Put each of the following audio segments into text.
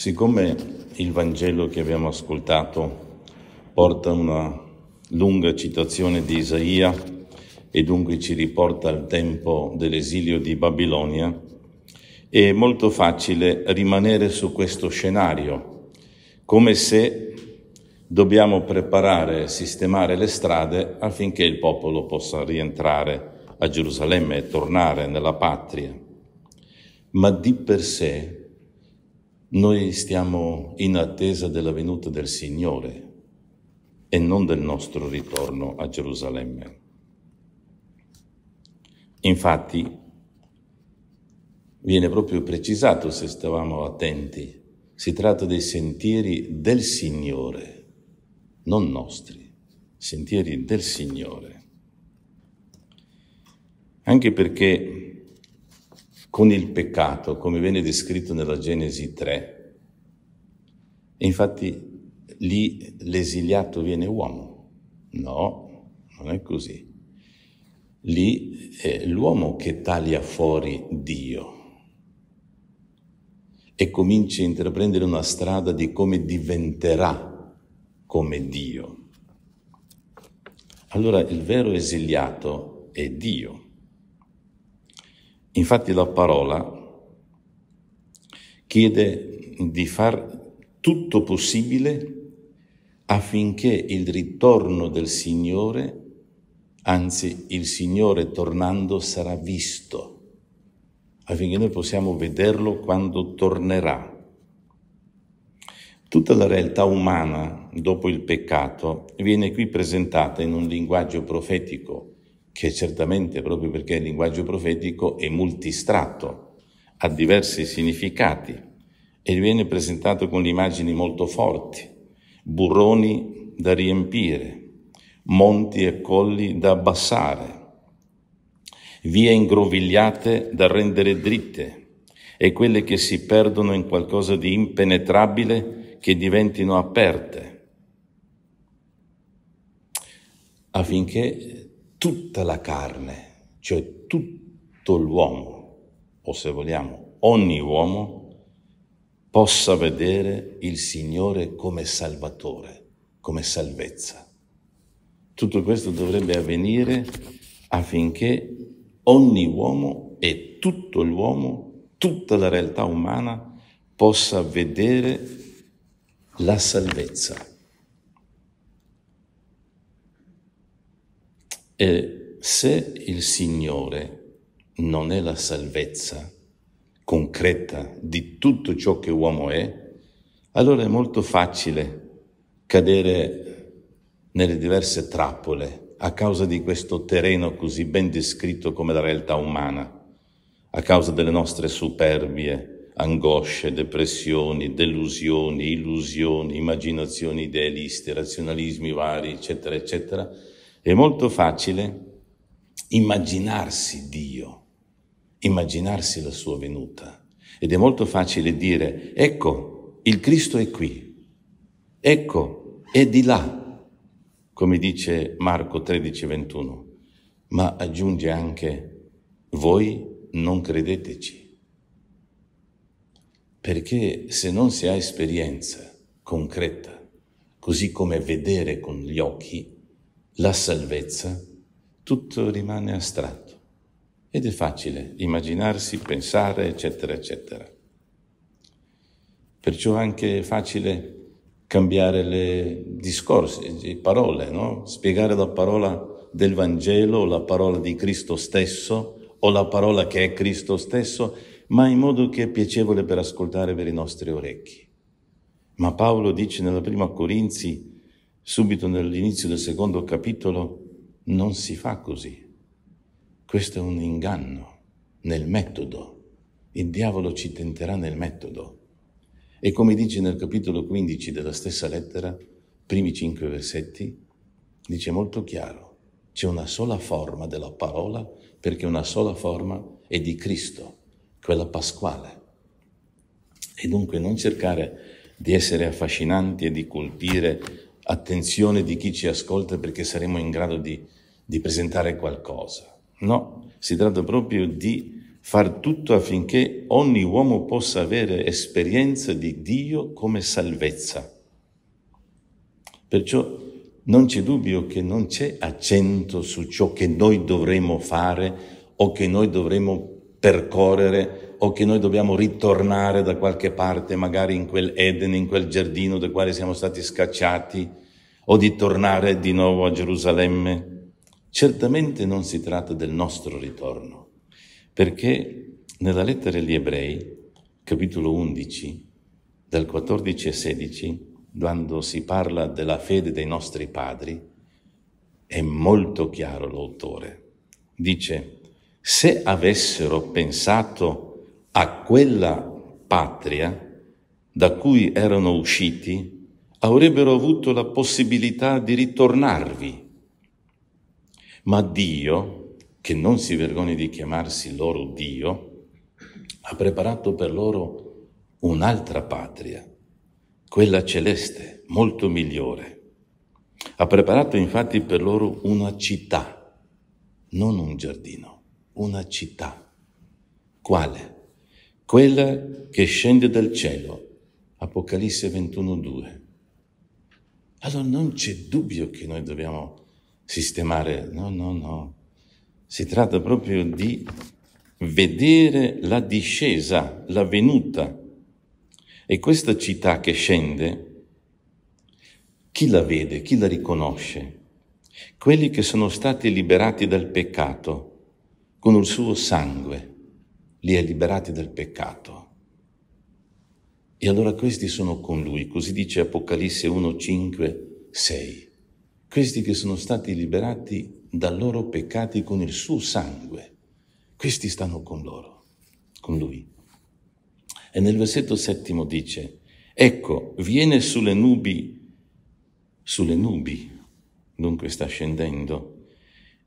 Siccome il Vangelo che abbiamo ascoltato porta una lunga citazione di Isaia e dunque ci riporta al tempo dell'esilio di Babilonia, è molto facile rimanere su questo scenario, come se dobbiamo preparare e sistemare le strade affinché il popolo possa rientrare a Gerusalemme e tornare nella patria. Ma di per sé noi stiamo in attesa della venuta del Signore e non del nostro ritorno a Gerusalemme. Infatti, viene proprio precisato se stavamo attenti, si tratta dei sentieri del Signore, non nostri, sentieri del Signore. Anche perché con il peccato, come viene descritto nella Genesi 3. E infatti lì l'esiliato viene uomo. No, non è così. Lì è l'uomo che taglia fuori Dio e comincia a intraprendere una strada di come diventerà come Dio. Allora il vero esiliato è Dio Infatti la parola chiede di far tutto possibile affinché il ritorno del Signore, anzi il Signore tornando sarà visto, affinché noi possiamo vederlo quando tornerà. Tutta la realtà umana dopo il peccato viene qui presentata in un linguaggio profetico che certamente proprio perché il linguaggio profetico è multistratto, ha diversi significati e viene presentato con immagini molto forti, burroni da riempire, monti e colli da abbassare, vie ingrovigliate da rendere dritte e quelle che si perdono in qualcosa di impenetrabile che diventino aperte, affinché tutta la carne, cioè tutto l'uomo, o se vogliamo ogni uomo, possa vedere il Signore come Salvatore, come salvezza. Tutto questo dovrebbe avvenire affinché ogni uomo e tutto l'uomo, tutta la realtà umana, possa vedere la salvezza E se il Signore non è la salvezza concreta di tutto ciò che uomo è, allora è molto facile cadere nelle diverse trappole a causa di questo terreno così ben descritto come la realtà umana, a causa delle nostre superbie, angosce, depressioni, delusioni, illusioni, immaginazioni idealiste, razionalismi vari, eccetera, eccetera è molto facile immaginarsi Dio, immaginarsi la sua venuta. Ed è molto facile dire, ecco, il Cristo è qui, ecco, è di là, come dice Marco 13:21, ma aggiunge anche, voi non credeteci. Perché se non si ha esperienza concreta, così come vedere con gli occhi, la salvezza, tutto rimane astratto ed è facile immaginarsi, pensare, eccetera, eccetera. Perciò anche è facile cambiare le discorsi, le parole, no? spiegare la parola del Vangelo, la parola di Cristo stesso o la parola che è Cristo stesso, ma in modo che è piacevole per ascoltare per i nostri orecchi. Ma Paolo dice nella prima Corinzi subito nell'inizio del secondo capitolo, non si fa così. Questo è un inganno nel metodo. Il diavolo ci tenterà nel metodo. E come dice nel capitolo 15 della stessa lettera, primi cinque versetti, dice molto chiaro, c'è una sola forma della parola perché una sola forma è di Cristo, quella pasquale. E dunque non cercare di essere affascinanti e di colpire attenzione di chi ci ascolta perché saremo in grado di, di presentare qualcosa. No, si tratta proprio di far tutto affinché ogni uomo possa avere esperienza di Dio come salvezza. Perciò non c'è dubbio che non c'è accento su ciò che noi dovremo fare o che noi dovremo percorrere o che noi dobbiamo ritornare da qualche parte, magari in quel Eden, in quel giardino del quale siamo stati scacciati, o di tornare di nuovo a Gerusalemme. Certamente non si tratta del nostro ritorno, perché nella lettera agli ebrei, capitolo 11, dal 14 e 16, quando si parla della fede dei nostri padri, è molto chiaro l'autore. Dice, se avessero pensato a quella patria da cui erano usciti avrebbero avuto la possibilità di ritornarvi. Ma Dio, che non si vergogna di chiamarsi loro Dio, ha preparato per loro un'altra patria, quella celeste, molto migliore. Ha preparato infatti per loro una città, non un giardino, una città. Quale? quella che scende dal cielo. Apocalisse 21.2. Allora non c'è dubbio che noi dobbiamo sistemare, no, no, no. Si tratta proprio di vedere la discesa, la venuta. E questa città che scende, chi la vede, chi la riconosce? Quelli che sono stati liberati dal peccato con il suo sangue li ha liberati dal peccato. E allora questi sono con lui, così dice Apocalisse 1, 5, 6. Questi che sono stati liberati dai loro peccati con il suo sangue, questi stanno con loro, con lui. E nel versetto settimo dice, ecco, viene sulle nubi, sulle nubi, dunque sta scendendo,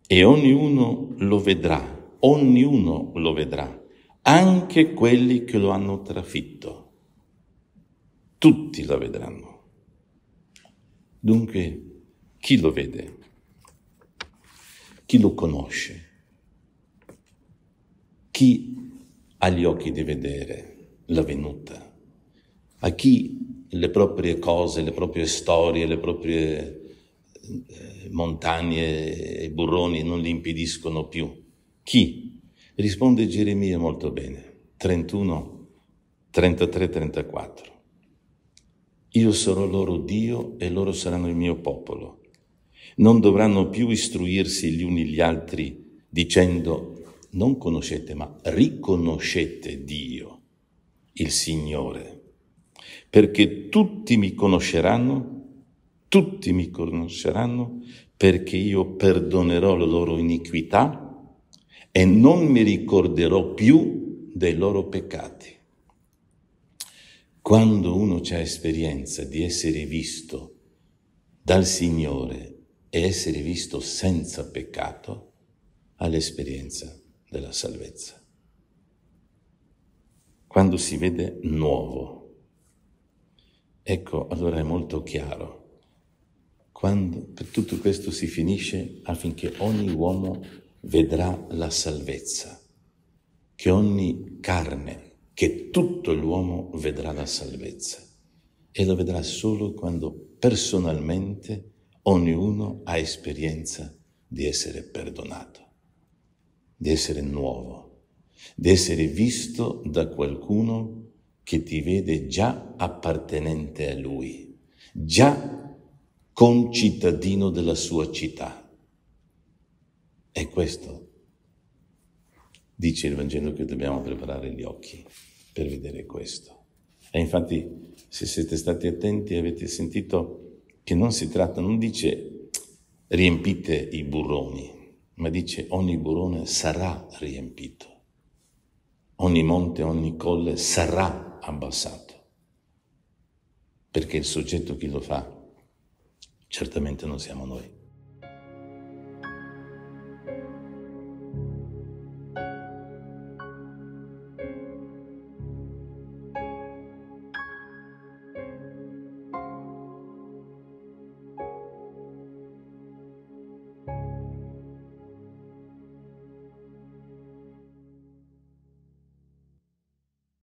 e ognuno lo vedrà, ognuno lo vedrà anche quelli che lo hanno trafitto. Tutti la vedranno. Dunque, chi lo vede? Chi lo conosce? Chi ha gli occhi di vedere la venuta? A chi le proprie cose, le proprie storie, le proprie eh, montagne e burroni non li impediscono più? Chi Risponde Geremia molto bene, 31, 33, 34. Io sarò loro Dio e loro saranno il mio popolo. Non dovranno più istruirsi gli uni gli altri dicendo non conoscete ma riconoscete Dio, il Signore, perché tutti mi conosceranno, tutti mi conosceranno perché io perdonerò la loro iniquità e non mi ricorderò più dei loro peccati. Quando uno ha esperienza di essere visto dal Signore e essere visto senza peccato, ha l'esperienza della salvezza. Quando si vede nuovo, ecco allora è molto chiaro. Quando tutto questo si finisce affinché ogni uomo vedrà la salvezza, che ogni carne, che tutto l'uomo vedrà la salvezza e la vedrà solo quando personalmente ognuno ha esperienza di essere perdonato, di essere nuovo, di essere visto da qualcuno che ti vede già appartenente a lui, già concittadino della sua città è questo, dice il Vangelo, che dobbiamo preparare gli occhi per vedere questo. E infatti, se siete stati attenti, avete sentito che non si tratta, non dice riempite i burroni, ma dice ogni burrone sarà riempito, ogni monte, ogni colle sarà abbassato, perché il soggetto chi lo fa certamente non siamo noi.